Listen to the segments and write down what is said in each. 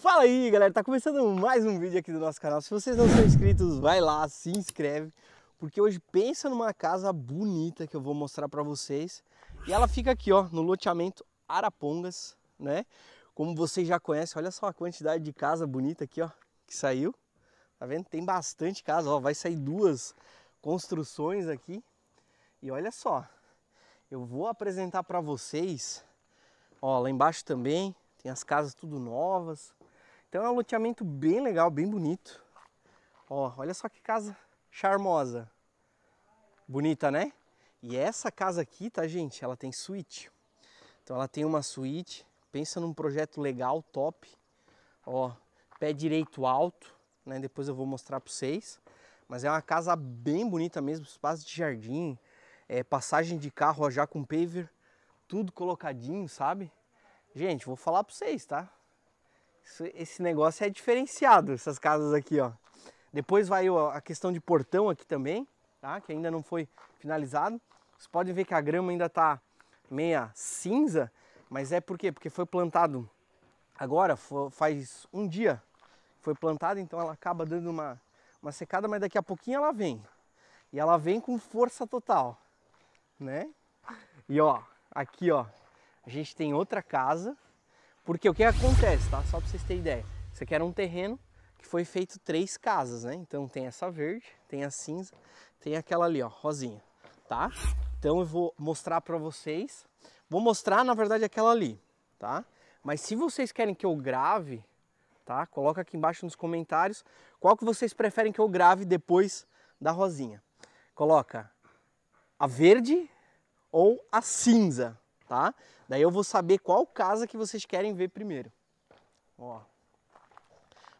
Fala aí galera, tá começando mais um vídeo aqui do nosso canal. Se vocês não são inscritos, vai lá, se inscreve, porque hoje pensa numa casa bonita que eu vou mostrar para vocês. E ela fica aqui, ó, no loteamento Arapongas, né? Como vocês já conhecem, olha só a quantidade de casa bonita aqui, ó, que saiu. Tá vendo? Tem bastante casa, ó, vai sair duas construções aqui. E olha só, eu vou apresentar para vocês, ó, lá embaixo também tem as casas tudo novas, então é um loteamento bem legal, bem bonito. Ó, olha só que casa charmosa. Bonita, né? E essa casa aqui, tá, gente? Ela tem suíte. Então ela tem uma suíte. Pensa num projeto legal, top. Ó, pé direito alto, né? Depois eu vou mostrar para vocês. Mas é uma casa bem bonita mesmo, espaço de jardim, é, passagem de carro já com paver, tudo colocadinho, sabe? Gente, vou falar para vocês, tá? esse negócio é diferenciado, essas casas aqui, ó. Depois vai a questão de portão aqui também, tá? Que ainda não foi finalizado. Vocês podem ver que a grama ainda tá meia cinza, mas é por quê? Porque foi plantado agora, faz um dia foi plantado então ela acaba dando uma, uma secada, mas daqui a pouquinho ela vem. E ela vem com força total, né? E ó, aqui ó, a gente tem outra casa, porque o que acontece, tá? Só para vocês terem ideia. Isso aqui era um terreno que foi feito três casas, né? Então tem essa verde, tem a cinza, tem aquela ali, ó, rosinha, tá? Então eu vou mostrar para vocês. Vou mostrar, na verdade, aquela ali, tá? Mas se vocês querem que eu grave, tá? Coloca aqui embaixo nos comentários qual que vocês preferem que eu grave depois da rosinha. Coloca a verde ou a cinza, tá? Daí eu vou saber qual casa que vocês querem ver primeiro. Ó.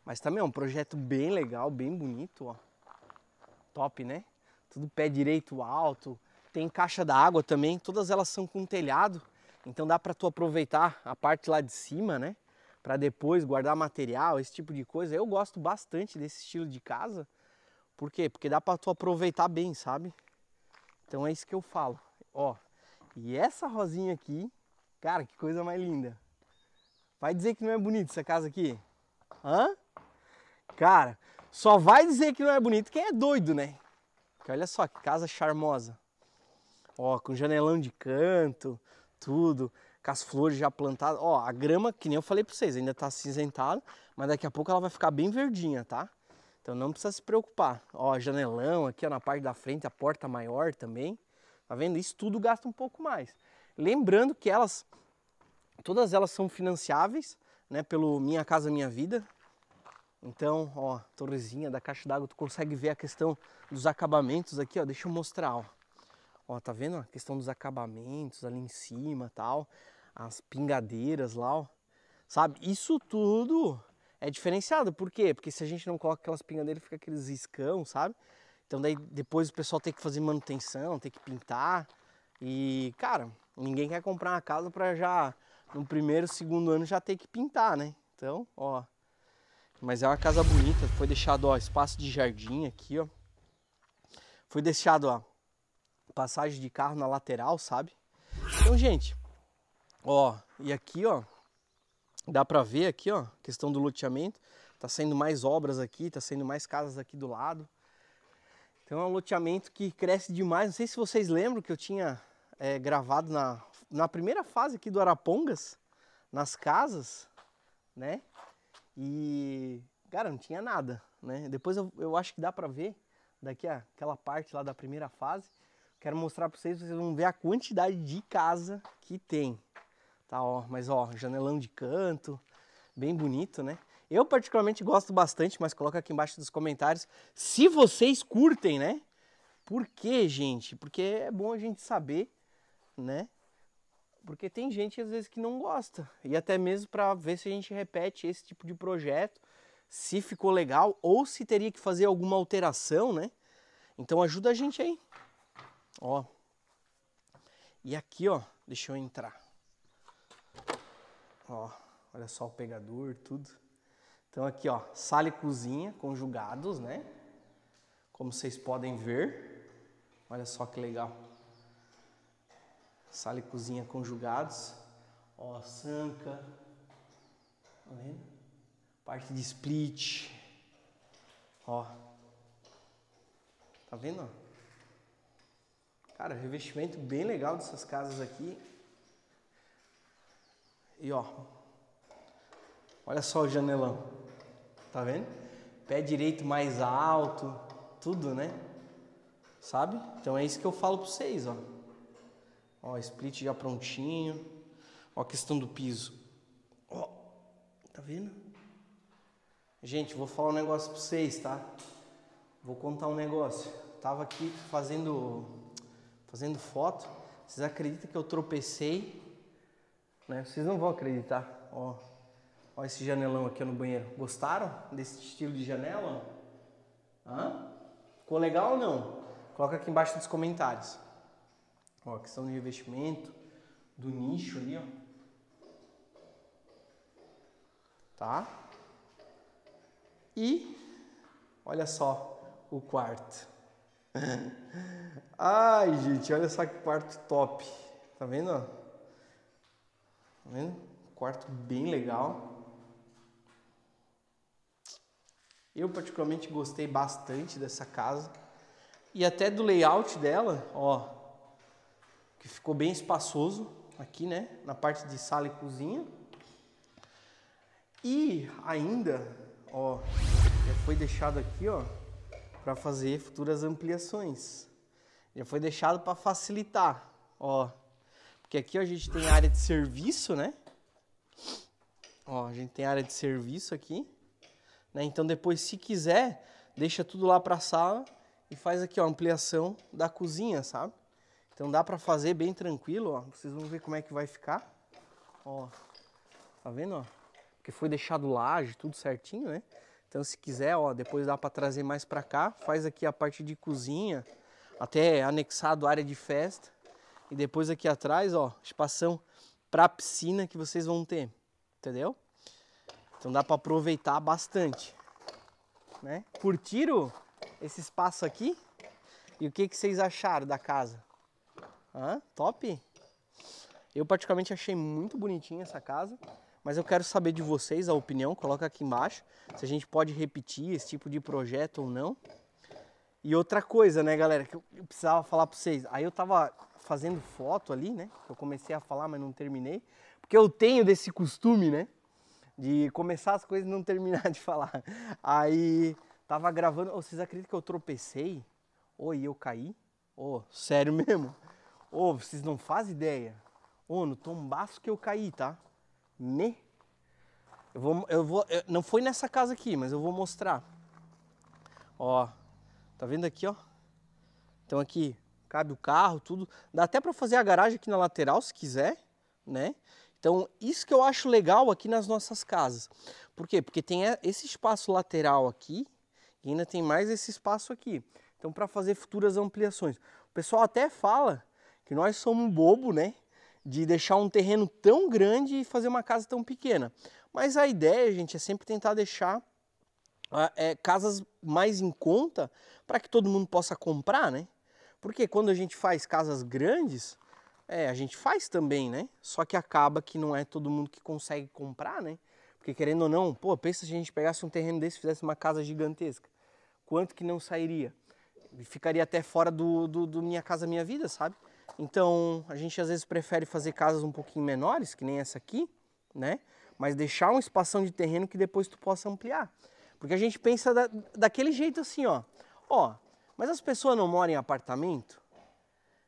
Mas também é um projeto bem legal, bem bonito, ó. Top, né? Tudo pé direito alto, tem caixa da água também, todas elas são com telhado, então dá para tu aproveitar a parte lá de cima, né? Para depois guardar material, esse tipo de coisa. Eu gosto bastante desse estilo de casa. Por quê? Porque dá para tu aproveitar bem, sabe? Então é isso que eu falo. Ó, e essa rosinha aqui, cara, que coisa mais linda. Vai dizer que não é bonito essa casa aqui? Hã? Cara, só vai dizer que não é bonito quem é doido, né? Porque olha só que casa charmosa. Ó, com janelão de canto, tudo, com as flores já plantadas. Ó, a grama, que nem eu falei pra vocês, ainda tá cinzentada, mas daqui a pouco ela vai ficar bem verdinha, tá? Então não precisa se preocupar. Ó, janelão aqui ó, na parte da frente, a porta maior também. Tá vendo? Isso tudo gasta um pouco mais. Lembrando que elas, todas elas são financiáveis, né? Pelo Minha Casa Minha Vida. Então, ó, torrezinha da caixa d'água, tu consegue ver a questão dos acabamentos aqui, ó. Deixa eu mostrar, ó. Ó, tá vendo a questão dos acabamentos ali em cima, tal. As pingadeiras lá, ó. Sabe? Isso tudo é diferenciado. Por quê? Porque se a gente não coloca aquelas pingadeiras, fica aqueles escão sabe? Então daí depois o pessoal tem que fazer manutenção, tem que pintar. E, cara, ninguém quer comprar uma casa para já no primeiro, segundo ano já ter que pintar, né? Então, ó. Mas é uma casa bonita, foi deixado, ó, espaço de jardim aqui, ó. Foi deixado, ó, passagem de carro na lateral, sabe? Então, gente, ó, e aqui, ó, dá pra ver aqui, ó, questão do loteamento. Tá saindo mais obras aqui, tá saindo mais casas aqui do lado. Então é um loteamento que cresce demais. Não sei se vocês lembram que eu tinha é, gravado na, na primeira fase aqui do Arapongas, nas casas, né? E, cara, não tinha nada, né? Depois eu, eu acho que dá pra ver daqui a, aquela parte lá da primeira fase. Quero mostrar pra vocês, vocês vão ver a quantidade de casa que tem. Tá, ó, mas ó, janelão de canto, bem bonito, né? Eu particularmente gosto bastante, mas coloca aqui embaixo dos comentários se vocês curtem, né? Por quê, gente? Porque é bom a gente saber, né? Porque tem gente às vezes que não gosta. E até mesmo para ver se a gente repete esse tipo de projeto, se ficou legal ou se teria que fazer alguma alteração, né? Então ajuda a gente aí. Ó. E aqui, ó, deixa eu entrar. Ó, olha só o pegador, tudo. Então aqui, ó, sala e cozinha conjugados, né? Como vocês podem ver. Olha só que legal. Sala e cozinha conjugados. Ó, sanca. Tá vendo? Parte de split. Ó. Tá vendo? Cara, revestimento bem legal dessas casas aqui. E ó, Olha só o janelão. Tá vendo? Pé direito mais alto, tudo, né? Sabe? Então é isso que eu falo para vocês, ó. Ó, split já prontinho. Ó a questão do piso. Ó, tá vendo? Gente, vou falar um negócio para vocês, tá? Vou contar um negócio. Tava aqui fazendo fazendo foto. Vocês acreditam que eu tropecei? Né? Vocês não vão acreditar. Ó, Olha esse janelão aqui no banheiro. Gostaram desse estilo de janela? Hã? Ficou legal ou não? Coloca aqui embaixo nos comentários. Ó, a questão do revestimento, do nicho ali, ó. Tá? E olha só o quarto. Ai, gente, olha só que quarto top. Tá vendo? Tá vendo? Quarto bem legal. Eu particularmente gostei bastante dessa casa e até do layout dela, ó, que ficou bem espaçoso aqui, né, na parte de sala e cozinha. E ainda, ó, já foi deixado aqui, ó, para fazer futuras ampliações. Já foi deixado para facilitar, ó. Porque aqui ó, a gente tem área de serviço, né? Ó, a gente tem área de serviço aqui. Né? Então depois, se quiser, deixa tudo lá para a sala e faz aqui ó, ampliação da cozinha, sabe? Então dá para fazer bem tranquilo, ó. Vocês vão ver como é que vai ficar. Ó, tá vendo, ó? Porque foi deixado laje, tudo certinho, né? Então se quiser, ó, depois dá para trazer mais para cá. Faz aqui a parte de cozinha, até anexado área de festa. E depois aqui atrás, ó, espação para piscina que vocês vão ter, entendeu? Então dá para aproveitar bastante. Né? Curtiram esse espaço aqui? E o que, que vocês acharam da casa? Hã? Top? Eu praticamente achei muito bonitinha essa casa, mas eu quero saber de vocês a opinião, coloca aqui embaixo, se a gente pode repetir esse tipo de projeto ou não. E outra coisa, né, galera, que eu precisava falar para vocês. Aí eu tava fazendo foto ali, né? Eu comecei a falar, mas não terminei, porque eu tenho desse costume, né? de começar as coisas e não terminar de falar. Aí tava gravando, oh, vocês acreditam que eu tropecei? Oi, oh, eu caí? Ô, oh, sério mesmo? Ô, vocês não fazem ideia? Ô, no tombaço que eu caí, tá? Me? Né? Eu vou, eu vou, eu, não foi nessa casa aqui, mas eu vou mostrar. Ó, tá vendo aqui, ó? Então aqui cabe o carro, tudo. Dá até para fazer a garagem aqui na lateral, se quiser, né? Então, isso que eu acho legal aqui nas nossas casas. Por quê? Porque tem esse espaço lateral aqui e ainda tem mais esse espaço aqui. Então, para fazer futuras ampliações. O pessoal até fala que nós somos bobo, né? De deixar um terreno tão grande e fazer uma casa tão pequena. Mas a ideia, gente, é sempre tentar deixar ah, é, casas mais em conta para que todo mundo possa comprar, né? Porque quando a gente faz casas grandes, é, a gente faz também, né? Só que acaba que não é todo mundo que consegue comprar, né? Porque querendo ou não, pô, pensa se a gente pegasse um terreno desse e fizesse uma casa gigantesca. Quanto que não sairia? Ficaria até fora do, do, do Minha Casa Minha Vida, sabe? Então, a gente às vezes prefere fazer casas um pouquinho menores, que nem essa aqui, né? Mas deixar um espação de terreno que depois tu possa ampliar. Porque a gente pensa da, daquele jeito assim, ó. Ó, mas as pessoas não moram em apartamento?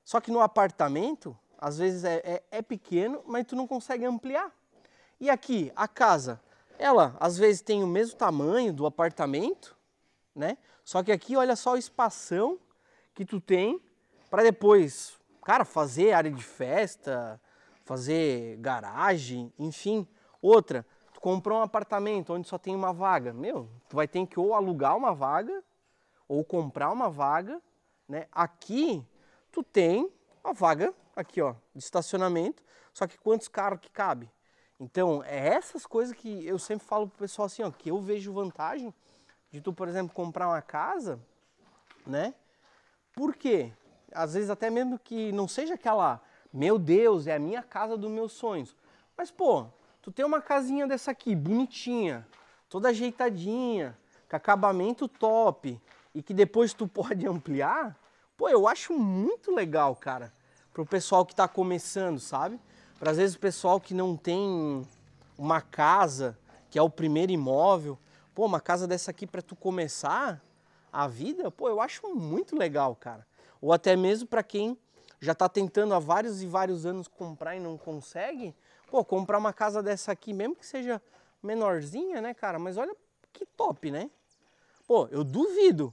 Só que no apartamento, às vezes é, é, é pequeno, mas tu não consegue ampliar. E aqui, a casa, ela às vezes tem o mesmo tamanho do apartamento, né? Só que aqui, olha só o espação que tu tem para depois, cara, fazer área de festa, fazer garagem, enfim. Outra, tu comprou um apartamento onde só tem uma vaga, meu, tu vai ter que ou alugar uma vaga ou comprar uma vaga, né? Aqui tu tem a vaga aqui, ó, de estacionamento, só que quantos carros que cabe? Então, é essas coisas que eu sempre falo pro pessoal assim, ó, que eu vejo vantagem de tu, por exemplo, comprar uma casa, né? Por quê? Às vezes até mesmo que não seja aquela, meu Deus, é a minha casa dos meus sonhos. Mas, pô, tu tem uma casinha dessa aqui, bonitinha, toda ajeitadinha, com acabamento top, e que depois tu pode ampliar, pô, eu acho muito legal, cara para o pessoal que está começando, sabe? Para às vezes o pessoal que não tem uma casa, que é o primeiro imóvel, pô, uma casa dessa aqui para tu começar a vida, pô, eu acho muito legal, cara. Ou até mesmo para quem já está tentando há vários e vários anos comprar e não consegue, pô, comprar uma casa dessa aqui, mesmo que seja menorzinha, né, cara? Mas olha que top, né? Pô, eu duvido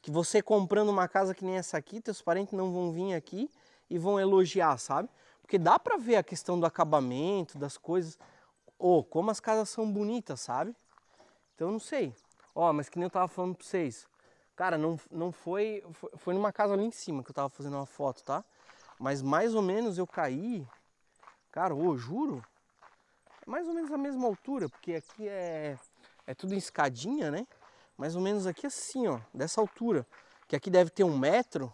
que você comprando uma casa que nem essa aqui, teus parentes não vão vir aqui e vão elogiar, sabe? Porque dá para ver a questão do acabamento, das coisas. ou oh, como as casas são bonitas, sabe? Então não sei. Ó, oh, mas que nem eu tava falando para vocês. Cara, não, não foi, foi. Foi numa casa ali em cima que eu tava fazendo uma foto, tá? Mas mais ou menos eu caí. Cara, ô, oh, juro. É mais ou menos a mesma altura, porque aqui é. É tudo em escadinha, né? Mais ou menos aqui assim, ó. Dessa altura. Que aqui deve ter um metro,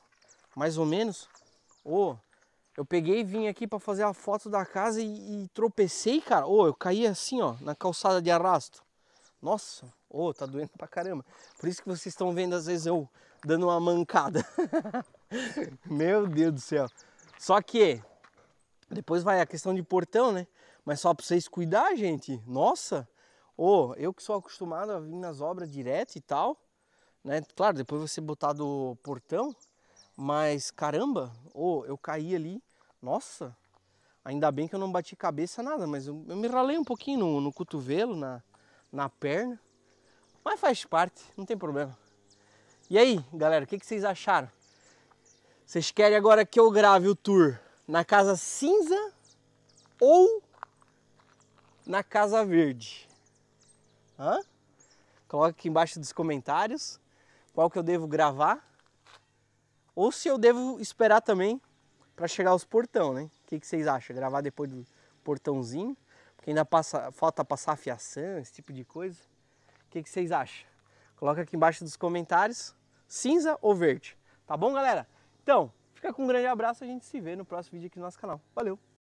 mais ou menos. Ô, oh, eu peguei e vim aqui para fazer a foto da casa e, e tropecei, cara. Ô, oh, eu caí assim, ó, na calçada de arrasto. Nossa, ô, oh, tá doendo pra caramba. Por isso que vocês estão vendo às vezes eu dando uma mancada. Meu Deus do céu. Só que depois vai a questão de portão, né? Mas só para vocês cuidar, gente. Nossa, ô, oh, eu que sou acostumado a vir nas obras direto e tal, né? Claro, depois você botar do portão, mas caramba, oh, eu caí ali, nossa, ainda bem que eu não bati cabeça nada, mas eu, eu me ralei um pouquinho no, no cotovelo, na, na perna. Mas faz parte, não tem problema. E aí, galera, o que, que, vocês acharam? Vocês querem agora que eu grave o tour na Casa Cinza ou na Casa Verde? Hã? Coloca aqui embaixo dos comentários qual que eu devo gravar. Ou se eu devo esperar também para chegar aos portão, né? O que, que, vocês acham? Gravar depois do portãozinho? Porque ainda passa, falta passar a fiação, esse tipo de coisa. O que, que vocês acham? Coloca aqui embaixo dos comentários, cinza ou verde. Tá bom, galera? Então, fica com um grande abraço, a gente se vê no próximo vídeo aqui no nosso canal. Valeu!